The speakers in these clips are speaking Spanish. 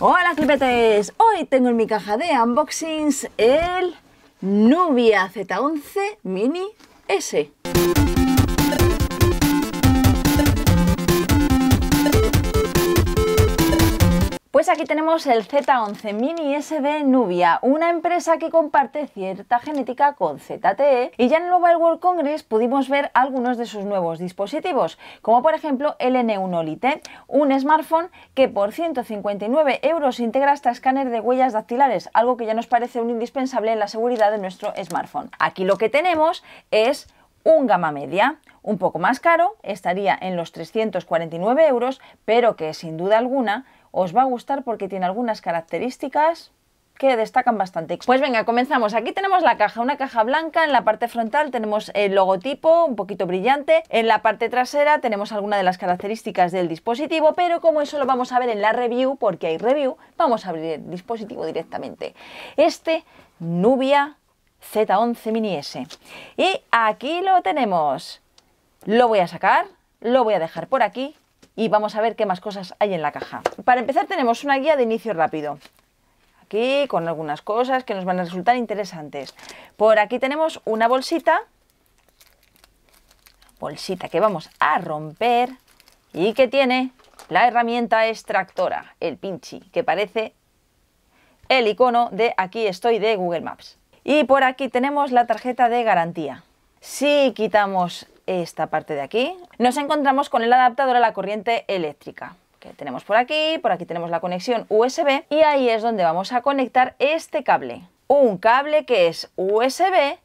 Hola clipetes, hoy tengo en mi caja de unboxings el Nubia Z11 Mini S. Pues aquí tenemos el Z11 Mini SD Nubia, una empresa que comparte cierta genética con ZTE y ya en el Mobile World Congress pudimos ver algunos de sus nuevos dispositivos, como por ejemplo el N1 Lite, un smartphone que por 159 euros integra hasta escáner de huellas dactilares, algo que ya nos parece un indispensable en la seguridad de nuestro smartphone. Aquí lo que tenemos es un gama media, un poco más caro, estaría en los 349 euros, pero que sin duda alguna os va a gustar porque tiene algunas características que destacan bastante. Pues venga, comenzamos. Aquí tenemos la caja, una caja blanca, en la parte frontal tenemos el logotipo un poquito brillante, en la parte trasera tenemos alguna de las características del dispositivo, pero como eso lo vamos a ver en la review, porque hay review, vamos a abrir el dispositivo directamente. Este Nubia Z11 Mini S. Y aquí lo tenemos. Lo voy a sacar, lo voy a dejar por aquí y vamos a ver qué más cosas hay en la caja. Para empezar tenemos una guía de inicio rápido. Aquí con algunas cosas que nos van a resultar interesantes. Por aquí tenemos una bolsita. Bolsita que vamos a romper y que tiene la herramienta extractora, el pinchi, que parece el icono de aquí estoy de Google Maps. Y por aquí tenemos la tarjeta de garantía. Si quitamos esta parte de aquí, nos encontramos con el adaptador a la corriente eléctrica que tenemos por aquí, por aquí tenemos la conexión USB y ahí es donde vamos a conectar este cable. Un cable que es USB,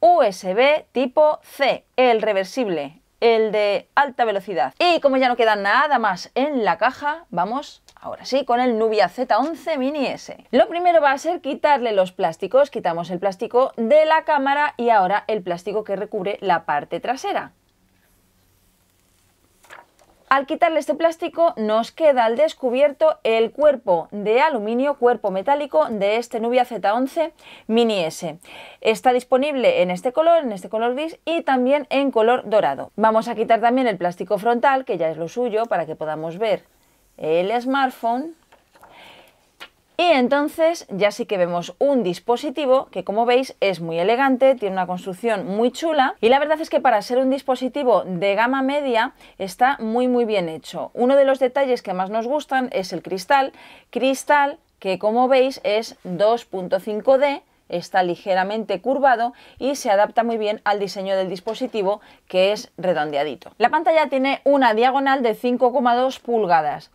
USB tipo C, el reversible, el de alta velocidad. Y como ya no queda nada más en la caja, vamos ahora sí, con el Nubia Z11 Mini S. Lo primero va a ser quitarle los plásticos, quitamos el plástico de la cámara y ahora el plástico que recubre la parte trasera. Al quitarle este plástico nos queda al descubierto el cuerpo de aluminio, cuerpo metálico de este Nubia Z11 Mini S. Está disponible en este color, en este color gris y también en color dorado. Vamos a quitar también el plástico frontal, que ya es lo suyo, para que podamos ver el smartphone y entonces ya sí que vemos un dispositivo que como veis es muy elegante, tiene una construcción muy chula y la verdad es que para ser un dispositivo de gama media está muy muy bien hecho. Uno de los detalles que más nos gustan es el cristal, cristal que como veis es 2.5D, está ligeramente curvado y se adapta muy bien al diseño del dispositivo que es redondeadito. La pantalla tiene una diagonal de 5,2 pulgadas.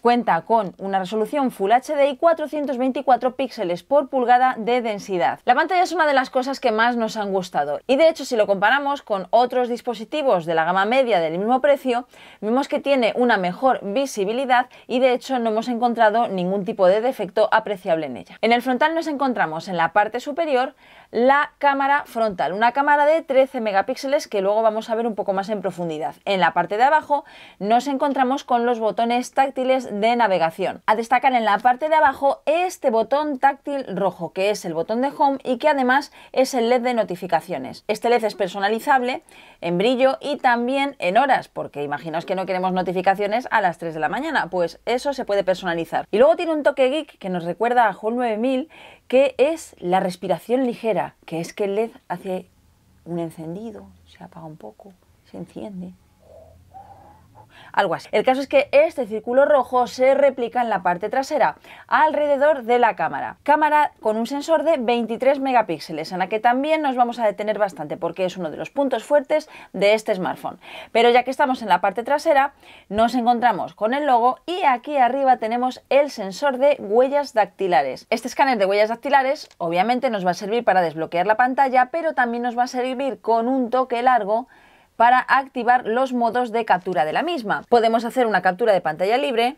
Cuenta con una resolución Full HD y 424 píxeles por pulgada de densidad. La pantalla es una de las cosas que más nos han gustado y de hecho si lo comparamos con otros dispositivos de la gama media del mismo precio, vemos que tiene una mejor visibilidad y de hecho no hemos encontrado ningún tipo de defecto apreciable en ella. En el frontal nos encontramos en la parte superior la cámara frontal, una cámara de 13 megapíxeles que luego vamos a ver un poco más en profundidad. En la parte de abajo nos encontramos con los botones táctiles de navegación. A destacar en la parte de abajo este botón táctil rojo que es el botón de home y que además es el LED de notificaciones. Este LED es personalizable en brillo y también en horas porque imaginaos que no queremos notificaciones a las 3 de la mañana, pues eso se puede personalizar. Y luego tiene un toque geek que nos recuerda a home 9000 que es la respiración ligera, que es que el LED hace un encendido, se apaga un poco, se enciende, algo así. El caso es que este círculo rojo se replica en la parte trasera, alrededor de la cámara. Cámara con un sensor de 23 megapíxeles, en la que también nos vamos a detener bastante porque es uno de los puntos fuertes de este smartphone. Pero ya que estamos en la parte trasera, nos encontramos con el logo y aquí arriba tenemos el sensor de huellas dactilares. Este escáner de huellas dactilares obviamente nos va a servir para desbloquear la pantalla, pero también nos va a servir con un toque largo para activar los modos de captura de la misma. Podemos hacer una captura de pantalla libre,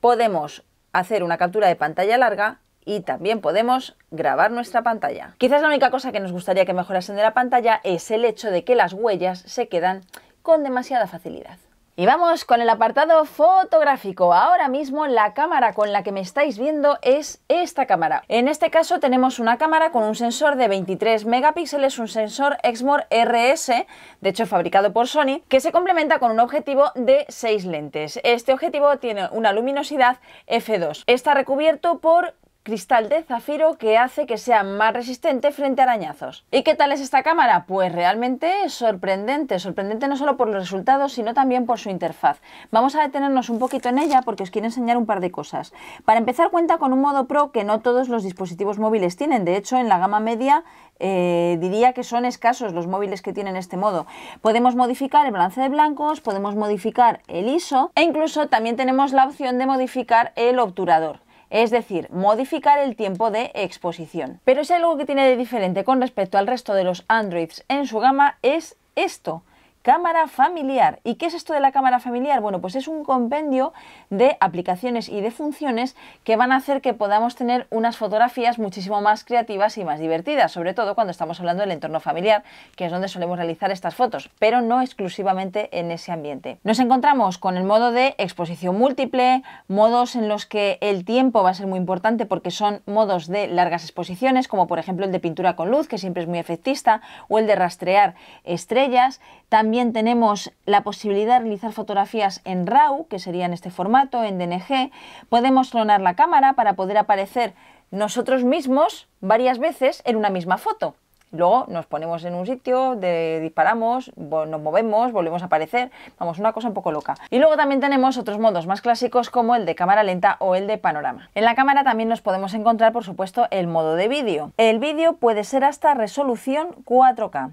podemos hacer una captura de pantalla larga y también podemos grabar nuestra pantalla. Quizás la única cosa que nos gustaría que mejorasen de la pantalla es el hecho de que las huellas se quedan con demasiada facilidad. Y vamos con el apartado fotográfico. Ahora mismo la cámara con la que me estáis viendo es esta cámara. En este caso tenemos una cámara con un sensor de 23 megapíxeles, un sensor Exmor RS, de hecho fabricado por Sony, que se complementa con un objetivo de 6 lentes. Este objetivo tiene una luminosidad f2. Está recubierto por cristal de zafiro que hace que sea más resistente frente a arañazos. ¿Y qué tal es esta cámara? Pues realmente sorprendente, sorprendente no solo por los resultados, sino también por su interfaz. Vamos a detenernos un poquito en ella porque os quiero enseñar un par de cosas. Para empezar cuenta con un modo Pro que no todos los dispositivos móviles tienen, de hecho en la gama media eh, diría que son escasos los móviles que tienen este modo. Podemos modificar el balance de blancos, podemos modificar el ISO e incluso también tenemos la opción de modificar el obturador es decir, modificar el tiempo de exposición. Pero si algo que tiene de diferente con respecto al resto de los Androids en su gama es esto, Cámara familiar. ¿Y qué es esto de la cámara familiar? Bueno, pues es un compendio de aplicaciones y de funciones que van a hacer que podamos tener unas fotografías muchísimo más creativas y más divertidas, sobre todo cuando estamos hablando del entorno familiar, que es donde solemos realizar estas fotos, pero no exclusivamente en ese ambiente. Nos encontramos con el modo de exposición múltiple, modos en los que el tiempo va a ser muy importante porque son modos de largas exposiciones, como por ejemplo el de pintura con luz, que siempre es muy efectista, o el de rastrear estrellas. También también tenemos la posibilidad de realizar fotografías en RAW, que sería en este formato, en DNG. Podemos clonar la cámara para poder aparecer nosotros mismos varias veces en una misma foto. Luego nos ponemos en un sitio, de, disparamos, nos movemos, volvemos a aparecer. Vamos, una cosa un poco loca. Y luego también tenemos otros modos más clásicos como el de cámara lenta o el de panorama. En la cámara también nos podemos encontrar, por supuesto, el modo de vídeo. El vídeo puede ser hasta resolución 4K.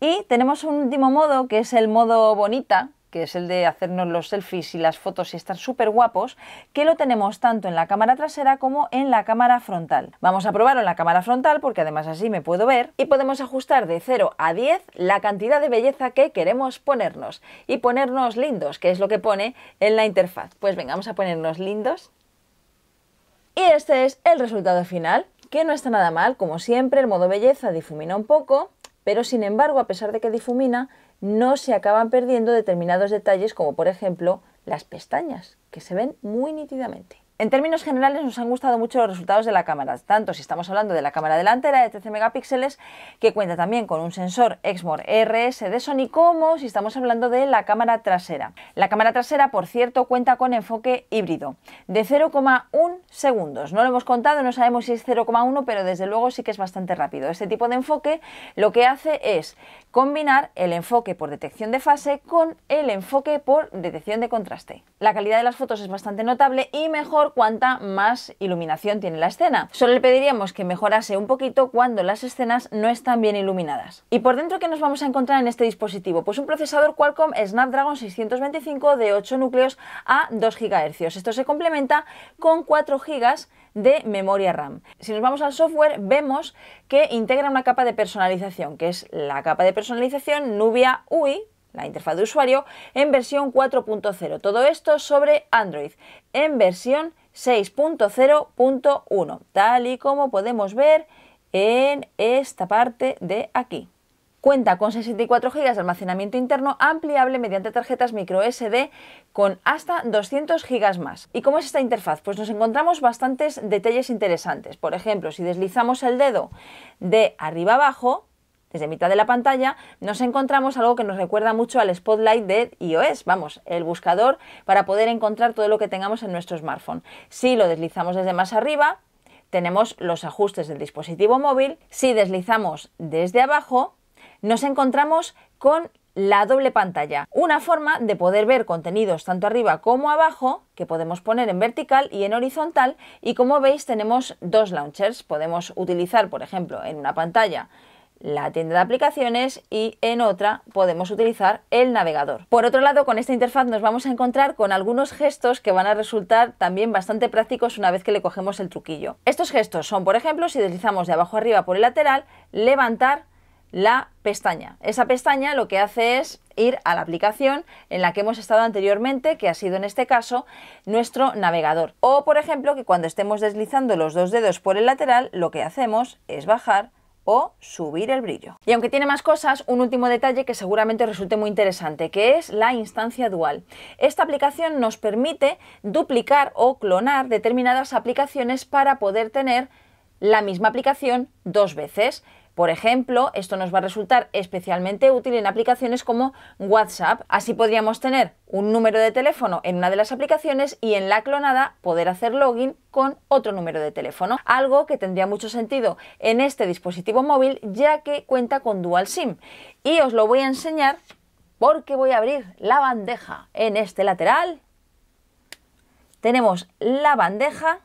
Y tenemos un último modo que es el modo bonita, que es el de hacernos los selfies y las fotos y estar súper guapos, que lo tenemos tanto en la cámara trasera como en la cámara frontal. Vamos a probarlo en la cámara frontal porque además así me puedo ver y podemos ajustar de 0 a 10 la cantidad de belleza que queremos ponernos y ponernos lindos, que es lo que pone en la interfaz. Pues venga, vamos a ponernos lindos. Y este es el resultado final, que no está nada mal, como siempre el modo belleza difumina un poco, pero sin embargo, a pesar de que difumina, no se acaban perdiendo determinados detalles como por ejemplo las pestañas, que se ven muy nítidamente. En términos generales nos han gustado mucho los resultados de la cámara, tanto si estamos hablando de la cámara delantera de 13 megapíxeles, que cuenta también con un sensor Exmor RS de Sony, como si estamos hablando de la cámara trasera. La cámara trasera, por cierto, cuenta con enfoque híbrido de 0,1 segundos. No lo hemos contado, no sabemos si es 0,1, pero desde luego sí que es bastante rápido. Este tipo de enfoque lo que hace es combinar el enfoque por detección de fase con el enfoque por detección de contraste. La calidad de las fotos es bastante notable y mejor cuanta más iluminación tiene la escena. Solo le pediríamos que mejorase un poquito cuando las escenas no están bien iluminadas. ¿Y por dentro qué nos vamos a encontrar en este dispositivo? Pues un procesador Qualcomm Snapdragon 625 de 8 núcleos a 2 GHz. Esto se complementa con 4 GB de memoria RAM. Si nos vamos al software, vemos que integra una capa de personalización, que es la capa de personalización Nubia UI la interfaz de usuario, en versión 4.0. Todo esto sobre Android, en versión 6.0.1, tal y como podemos ver en esta parte de aquí. Cuenta con 64 GB de almacenamiento interno ampliable mediante tarjetas micro SD con hasta 200 GB más. ¿Y cómo es esta interfaz? Pues nos encontramos bastantes detalles interesantes. Por ejemplo, si deslizamos el dedo de arriba abajo, desde mitad de la pantalla nos encontramos algo que nos recuerda mucho al Spotlight de iOS, vamos, el buscador para poder encontrar todo lo que tengamos en nuestro smartphone. Si lo deslizamos desde más arriba, tenemos los ajustes del dispositivo móvil. Si deslizamos desde abajo, nos encontramos con la doble pantalla, una forma de poder ver contenidos tanto arriba como abajo, que podemos poner en vertical y en horizontal, y como veis tenemos dos launchers, podemos utilizar por ejemplo en una pantalla la tienda de aplicaciones y en otra podemos utilizar el navegador. Por otro lado, con esta interfaz nos vamos a encontrar con algunos gestos que van a resultar también bastante prácticos una vez que le cogemos el truquillo. Estos gestos son, por ejemplo, si deslizamos de abajo arriba por el lateral, levantar la pestaña. Esa pestaña lo que hace es ir a la aplicación en la que hemos estado anteriormente, que ha sido en este caso nuestro navegador. O, por ejemplo, que cuando estemos deslizando los dos dedos por el lateral, lo que hacemos es bajar o subir el brillo. Y aunque tiene más cosas, un último detalle que seguramente resulte muy interesante, que es la instancia dual. Esta aplicación nos permite duplicar o clonar determinadas aplicaciones para poder tener la misma aplicación dos veces. Por ejemplo, esto nos va a resultar especialmente útil en aplicaciones como WhatsApp. Así podríamos tener un número de teléfono en una de las aplicaciones y en la clonada poder hacer login con otro número de teléfono, algo que tendría mucho sentido en este dispositivo móvil ya que cuenta con Dual SIM. Y os lo voy a enseñar porque voy a abrir la bandeja. En este lateral tenemos la bandeja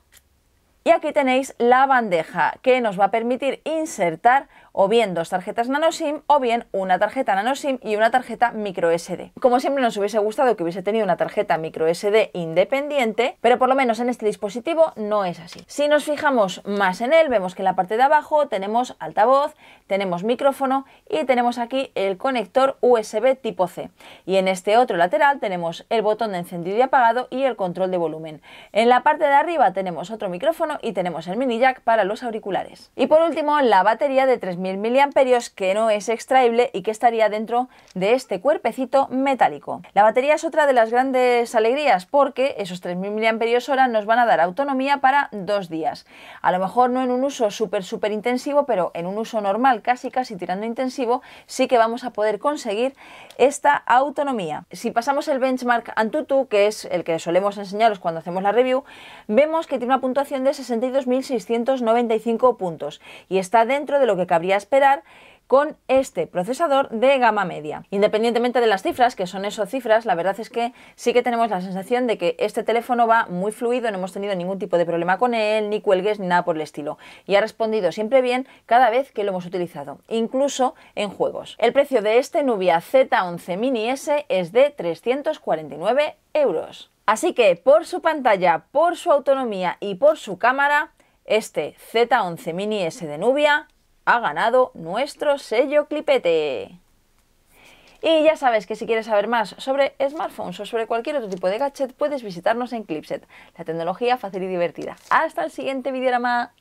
y aquí tenéis la bandeja que nos va a permitir insertar o bien dos tarjetas nano SIM o bien una tarjeta nano SIM y una tarjeta micro SD. Como siempre nos hubiese gustado que hubiese tenido una tarjeta micro SD independiente, pero por lo menos en este dispositivo no es así. Si nos fijamos más en él, vemos que en la parte de abajo tenemos altavoz, tenemos micrófono y tenemos aquí el conector USB tipo C. Y en este otro lateral tenemos el botón de encendido y apagado y el control de volumen. En la parte de arriba tenemos otro micrófono y tenemos el mini jack para los auriculares. Y por último, la batería de 3000 miliamperios que no es extraíble y que estaría dentro de este cuerpecito metálico. La batería es otra de las grandes alegrías porque esos 3.000 miliamperios hora nos van a dar autonomía para dos días. A lo mejor no en un uso súper súper intensivo, pero en un uso normal, casi casi tirando intensivo, sí que vamos a poder conseguir esta autonomía. Si pasamos el benchmark Antutu, que es el que solemos enseñaros cuando hacemos la review, vemos que tiene una puntuación de 62.695 puntos y está dentro de lo que cabría a esperar con este procesador de gama media. Independientemente de las cifras, que son esos cifras, la verdad es que sí que tenemos la sensación de que este teléfono va muy fluido, no hemos tenido ningún tipo de problema con él, ni cuelgues, ni nada por el estilo. Y ha respondido siempre bien cada vez que lo hemos utilizado, incluso en juegos. El precio de este Nubia Z11 Mini S es de 349 euros. Así que por su pantalla, por su autonomía y por su cámara, este Z11 Mini S de Nubia ha ganado nuestro sello clipete. Y ya sabes que si quieres saber más sobre smartphones o sobre cualquier otro tipo de gadget, puedes visitarnos en Clipset, la tecnología fácil y divertida. Hasta el siguiente videorama.